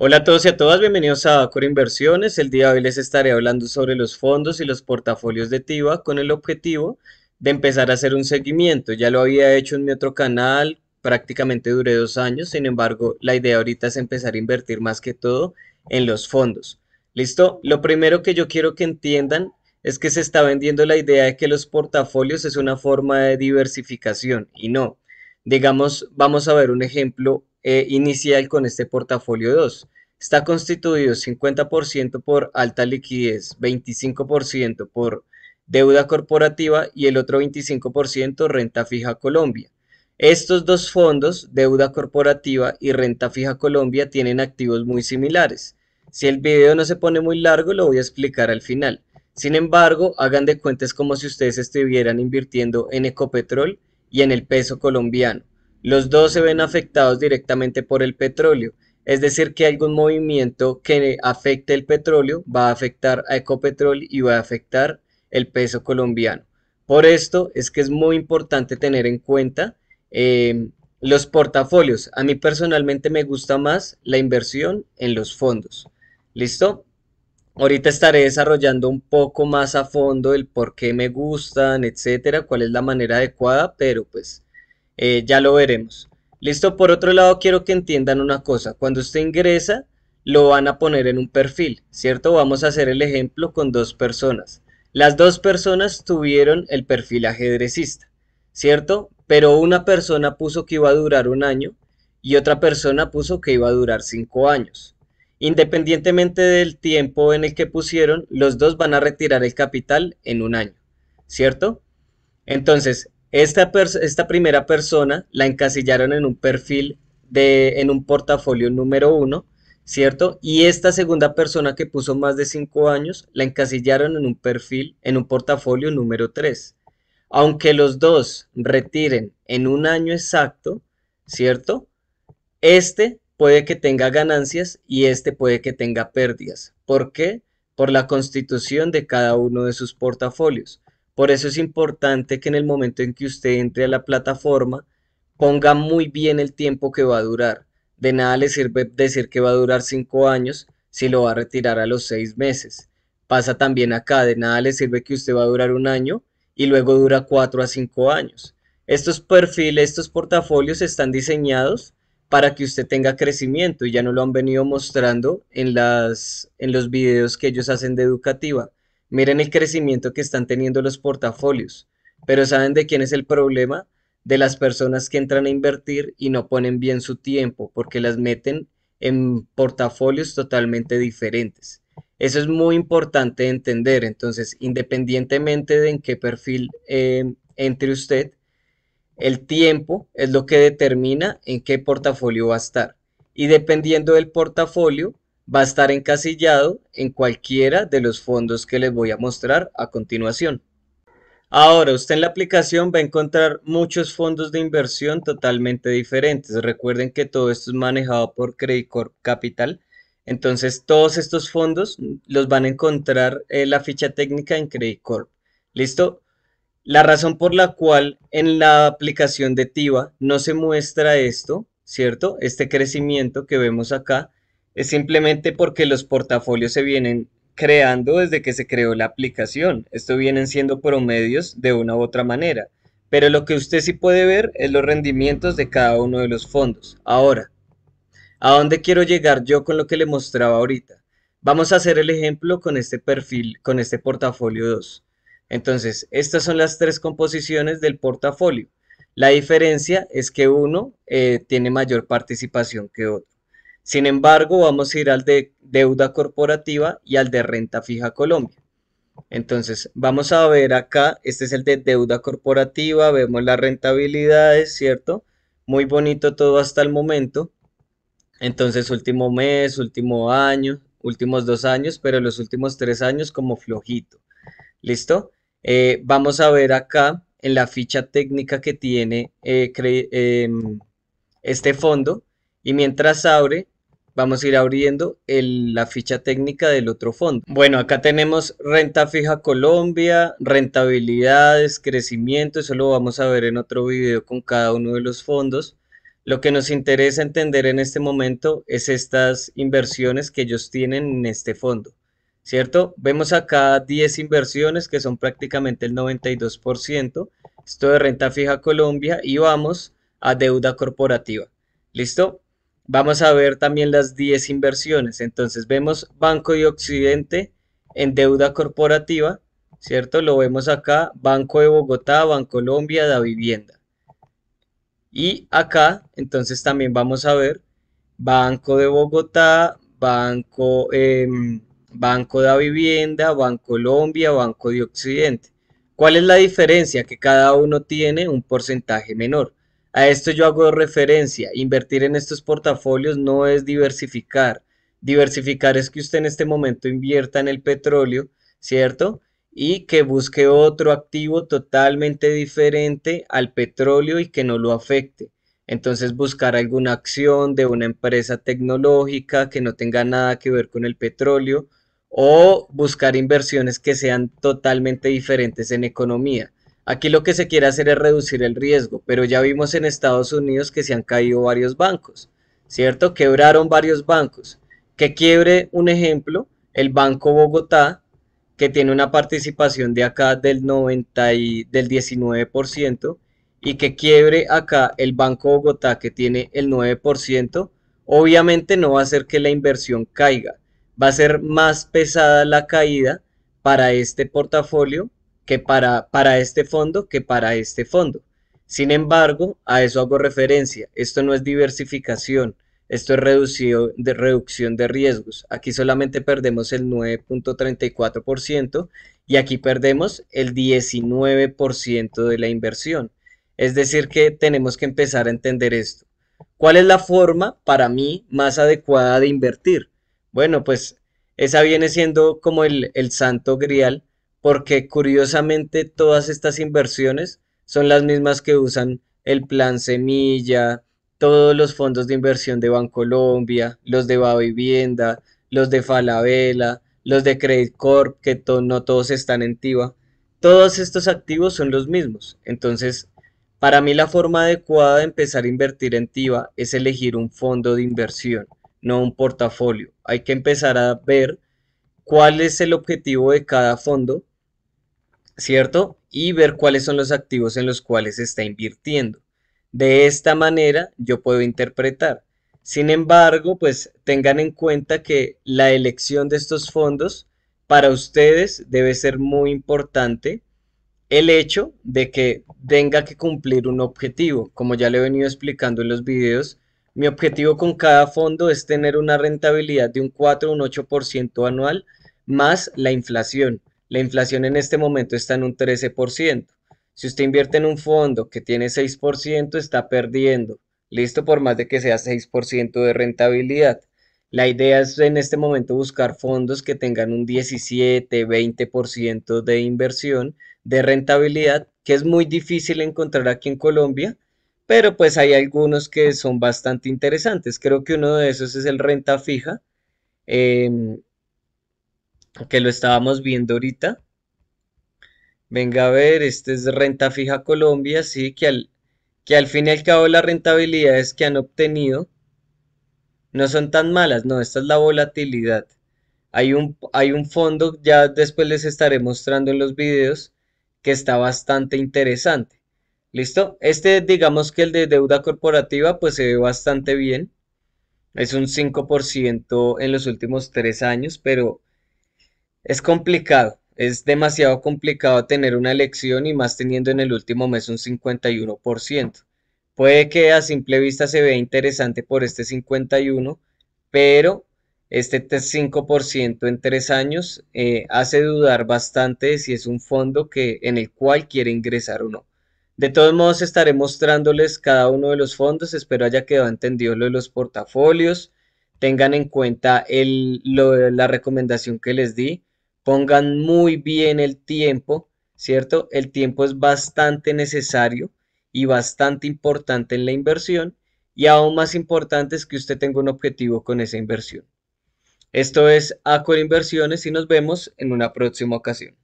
Hola a todos y a todas, bienvenidos a Bacor Inversiones. El día de hoy les estaré hablando sobre los fondos y los portafolios de TIVA con el objetivo de empezar a hacer un seguimiento. Ya lo había hecho en mi otro canal, prácticamente duré dos años, sin embargo la idea ahorita es empezar a invertir más que todo en los fondos. ¿Listo? Lo primero que yo quiero que entiendan es que se está vendiendo la idea de que los portafolios es una forma de diversificación y no. Digamos, vamos a ver un ejemplo e inicial con este portafolio 2. Está constituido 50% por alta liquidez, 25% por deuda corporativa y el otro 25% renta fija Colombia. Estos dos fondos, deuda corporativa y renta fija Colombia, tienen activos muy similares. Si el video no se pone muy largo, lo voy a explicar al final. Sin embargo, hagan de cuentas como si ustedes estuvieran invirtiendo en Ecopetrol y en el peso colombiano. Los dos se ven afectados directamente por el petróleo, es decir, que algún movimiento que afecte el petróleo va a afectar a Ecopetrol y va a afectar el peso colombiano. Por esto es que es muy importante tener en cuenta eh, los portafolios. A mí personalmente me gusta más la inversión en los fondos. ¿Listo? Ahorita estaré desarrollando un poco más a fondo el por qué me gustan, etcétera, cuál es la manera adecuada, pero pues eh, ya lo veremos. Listo, por otro lado quiero que entiendan una cosa, cuando usted ingresa lo van a poner en un perfil, ¿cierto? Vamos a hacer el ejemplo con dos personas. Las dos personas tuvieron el perfil ajedrecista, ¿cierto? Pero una persona puso que iba a durar un año y otra persona puso que iba a durar cinco años. Independientemente del tiempo en el que pusieron, los dos van a retirar el capital en un año, ¿cierto? Entonces, esta, primera persona la encasillaron en un perfil de, en un portafolio número uno, ¿cierto? Y esta segunda persona que puso más de cinco años la encasillaron en un perfil, en un portafolio número tres. Aunque los dos retiren en un año exacto, ¿cierto? Este puede que tenga ganancias y este puede que tenga pérdidas. ¿Por qué? Por la constitución de cada uno de sus portafolios. Por eso es importante que en el momento en que usted entre a la plataforma, ponga muy bien el tiempo que va a durar. De nada le sirve decir que va a durar cinco años si lo va a retirar a los seis meses. Pasa también acá, de nada le sirve que usted va a durar un año y luego dura cuatro a cinco años. Estos perfiles, estos portafolios están diseñados para que usted tenga crecimiento y ya no lo han venido mostrando en, las, en los videos que ellos hacen de educativa. Miren el crecimiento que están teniendo los portafolios. Pero ¿saben de quién es el problema? De las personas que entran a invertir y no ponen bien su tiempo porque las meten en portafolios totalmente diferentes. Eso es muy importante entender. Entonces, independientemente de en qué perfil eh, entre usted, el tiempo es lo que determina en qué portafolio va a estar. Y dependiendo del portafolio, va a estar encasillado en cualquiera de los fondos que les voy a mostrar a continuación. Ahora, usted en la aplicación va a encontrar muchos fondos de inversión totalmente diferentes. Recuerden que todo esto es manejado por Credit Corp Capital. Entonces, todos estos fondos los van a encontrar en eh, la ficha técnica en Credit Corp. ¿Listo? La razón por la cual en la aplicación de TIVA no se muestra esto, ¿cierto? Este crecimiento que vemos acá es simplemente porque los portafolios se vienen creando desde que se creó la aplicación. Esto vienen siendo promedios de una u otra manera. Pero lo que usted sí puede ver es los rendimientos de cada uno de los fondos. Ahora, ¿a dónde quiero llegar yo con lo que le mostraba ahorita? Vamos a hacer el ejemplo con este perfil, con este portafolio 2. Entonces, estas son las tres composiciones del portafolio. La diferencia es que uno eh, tiene mayor participación que otro. Sin embargo, vamos a ir al de deuda corporativa y al de renta fija Colombia. Entonces, vamos a ver acá, este es el de deuda corporativa, vemos las rentabilidades, ¿cierto? Muy bonito todo hasta el momento. Entonces, último mes, último año, últimos dos años, pero los últimos tres años como flojito. ¿Listo? Eh, vamos a ver acá en la ficha técnica que tiene eh, em, este fondo. Y mientras abre, vamos a ir abriendo la ficha técnica del otro fondo. Bueno, acá tenemos renta fija Colombia, rentabilidades, crecimiento, eso lo vamos a ver en otro video con cada uno de los fondos. Lo que nos interesa entender en este momento es estas inversiones que ellos tienen en este fondo, ¿cierto? Vemos acá 10 inversiones que son prácticamente el 92%, esto de renta fija Colombia y vamos a deuda corporativa, ¿listo? vamos a ver también las 10 inversiones. Entonces vemos Banco de Occidente en deuda corporativa, ¿cierto? Lo vemos acá, Banco de Bogotá, Bancolombia, Da Vivienda. Y acá, entonces también vamos a ver Banco de Bogotá, Banco, em, Banco da Vivienda, Bancolombia, Banco de Occidente. ¿Cuál es la diferencia? Que cada uno tiene un porcentaje menor. A esto yo hago referencia. Invertir en estos portafolios no es diversificar. Diversificar es que usted en este momento invierta en el petróleo, ¿cierto? Y que busque otro activo totalmente diferente al petróleo y que no lo afecte. Entonces buscar alguna acción de una empresa tecnológica que no tenga nada que ver con el petróleo o buscar inversiones que sean totalmente diferentes en economía. Aquí lo que se quiere hacer es reducir el riesgo, pero ya vimos en Estados Unidos que se han caído varios bancos, ¿cierto? Quebraron varios bancos. Que quiebre un ejemplo, el Banco Bogotá, que tiene una participación de acá del 90 del 19%, y que quiebre acá el Banco Bogotá, que tiene el 9%, obviamente no va a hacer que la inversión caiga. Va a ser más pesada la caída para este portafolio que para, para este fondo que para este fondo. Sin embargo, a eso hago referencia. Esto no es diversificación, esto es de reducción de riesgos. Aquí solamente perdemos el 9.34% y aquí perdemos el 19% de la inversión. Es decir, que tenemos que empezar a entender esto. ¿Cuál es la forma para mí más adecuada de invertir? Bueno, pues esa viene siendo como el, el santo grial porque curiosamente todas estas inversiones son las mismas que usan el plan semilla, todos los fondos de inversión de Bancolombia, los de Vivienda los de Falabella, los de Credit Corp, que no todos están en TIVA. Todos estos activos son los mismos. Entonces, para mí la forma adecuada de empezar a invertir en TIVA es elegir un fondo de inversión, no un portafolio. Hay que empezar a ver cuál es el objetivo de cada fondo, ¿cierto? Y ver cuáles son los activos en los cuales se está invirtiendo. De esta manera yo puedo interpretar. Sin embargo, pues tengan en cuenta que la elección de estos fondos para ustedes debe ser muy importante el hecho de que tenga que cumplir un objetivo, como ya le he venido explicando en los videos, mi objetivo con cada fondo es tener una rentabilidad de un 4 o un 8% anual más la inflación. La inflación en este momento está en un 13%. Si usted invierte en un fondo que tiene 6%, está perdiendo. Listo, por más de que sea 6% de rentabilidad. La idea es en este momento buscar fondos que tengan un 17, 20% de inversión de rentabilidad, que es muy difícil encontrar aquí en Colombia pero pues hay algunos que son bastante interesantes. Creo que uno de esos es el renta fija, em, que lo estábamos viendo ahorita. Venga a ver, este es renta fija Colombia, sí, que al, que al fin y al cabo las rentabilidades que han obtenido no son tan malas, no, esta es la volatilidad. Hay un, hay un fondo, ya después les estaré mostrando en los videos, que está bastante interesante. ¿Listo? Este, digamos que el de deuda corporativa, pues se ve bastante bien. Es un 5% en los últimos tres años, pero es complicado. Es demasiado complicado tener una elección y más teniendo en el último mes un 51%. Puede que a simple vista se vea interesante por este 51%, pero este 5% en tres años eh, hace dudar bastante si es un fondo que, en el cual quiere ingresar o no. De todos modos estaré mostrándoles cada uno de los fondos, espero haya quedado entendido lo de los portafolios, tengan en cuenta la recomendación que les di, pongan muy bien el tiempo, ¿cierto? El tiempo es bastante necesario y bastante importante en la inversión y aún más importante es que usted tenga un objetivo con esa inversión. Esto es Acor Inversiones y nos vemos en una próxima ocasión.